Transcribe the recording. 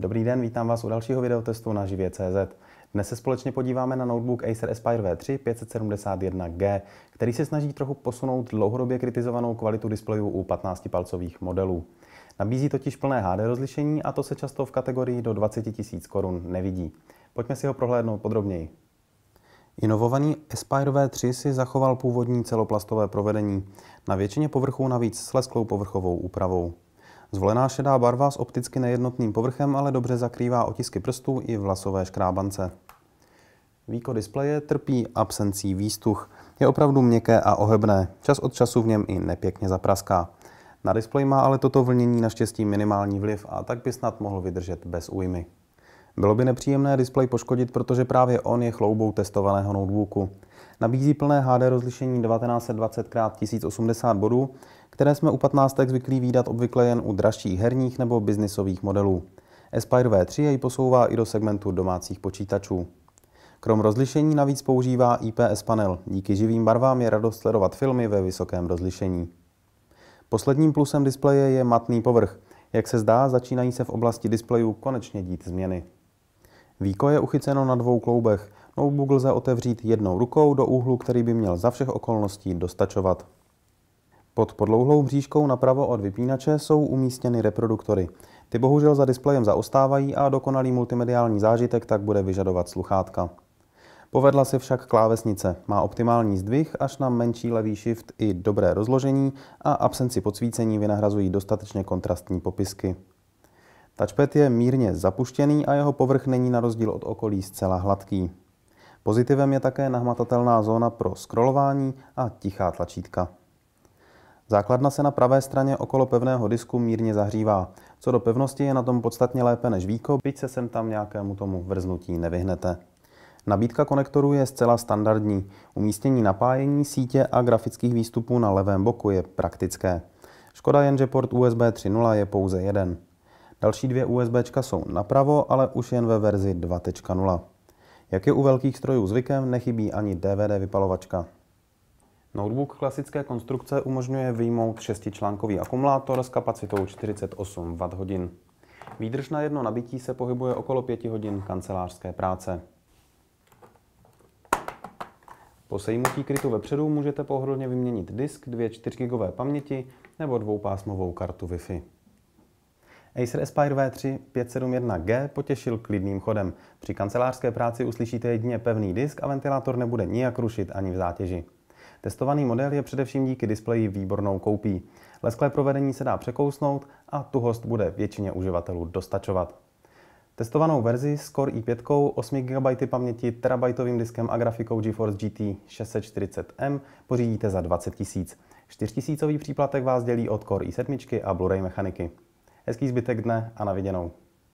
Dobrý den, vítám vás u dalšího videotestu na živě.cz. Dnes se společně podíváme na notebook Acer Aspire V3 571G, který se snaží trochu posunout dlouhodobě kritizovanou kvalitu displejů u 15-palcových modelů. Nabízí totiž plné HD rozlišení a to se často v kategorii do 20 000 korun nevidí. Pojďme si ho prohlédnout podrobněji. Inovovaný Aspire V3 si zachoval původní celoplastové provedení, na většině povrchů navíc s lesklou povrchovou úpravou. Zvolená šedá barva s opticky nejednotným povrchem ale dobře zakrývá otisky prstů i vlasové škrábance. Víko displeje trpí absencí výstuch. Je opravdu měkké a ohebné, čas od času v něm i nepěkně zapraská. Na displej má ale toto vlnění naštěstí minimální vliv a tak by snad mohl vydržet bez újmy. Bylo by nepříjemné displej poškodit, protože právě on je chloubou testovaného notebooku. Nabízí plné HD rozlišení 1920x1080 bodů které jsme u 15 zvyklí výdat obvykle jen u dražších herních nebo biznisových modelů. Aspire V3 jej posouvá i do segmentu domácích počítačů. Krom rozlišení navíc používá IPS panel. Díky živým barvám je radost sledovat filmy ve vysokém rozlišení. Posledním plusem displeje je matný povrch. Jak se zdá, začínají se v oblasti displejů konečně dít změny. Víko je uchyceno na dvou kloubech. Notebook lze otevřít jednou rukou do úhlu, který by měl za všech okolností dostačovat. Pod podlouhlou bříškou napravo od vypínače jsou umístěny reproduktory. Ty bohužel za displejem zaostávají a dokonalý multimediální zážitek tak bude vyžadovat sluchátka. Povedla si však klávesnice. Má optimální zdvih až na menší levý shift i dobré rozložení a absenci podsvícení vynahrazují dostatečně kontrastní popisky. Touchpad je mírně zapuštěný a jeho povrch není na rozdíl od okolí zcela hladký. Pozitivem je také nahmatatelná zóna pro scrollování a tichá tlačítka. Základna se na pravé straně okolo pevného disku mírně zahřívá. Co do pevnosti je na tom podstatně lépe než výko, byť se sem tam nějakému tomu vrznutí nevyhnete. Nabídka konektorů je zcela standardní. Umístění napájení, sítě a grafických výstupů na levém boku je praktické. Škoda jen, že port USB 3.0 je pouze jeden. Další dvě USB jsou napravo, ale už jen ve verzi 2.0. Jak je u velkých strojů zvykem, nechybí ani DVD vypalovačka. Notebook klasické konstrukce umožňuje vyjmout šestičlánkový akumulátor s kapacitou 48 Wh. Výdrž na jedno nabití se pohybuje okolo 5 hodin kancelářské práce. Po sejmutí krytu vepředu můžete pohodlně vyměnit disk, dvě 4 GB paměti nebo dvoupásmovou kartu Wi-Fi. Acer Aspire V3 571G potěšil klidným chodem. Při kancelářské práci uslyšíte jedině pevný disk a ventilátor nebude nijak rušit ani v zátěži. Testovaný model je především díky displeji výbornou koupí. Lesklé provedení se dá překousnout a tuhost bude většině uživatelů dostačovat. Testovanou verzi s Core i5, 8 GB paměti, terabajtovým diskem a grafikou GeForce GT 640M pořídíte za 20 000. 4000 příplatek vás dělí od Core i7 a Blu-ray mechaniky. Hezký zbytek dne a naviděnou.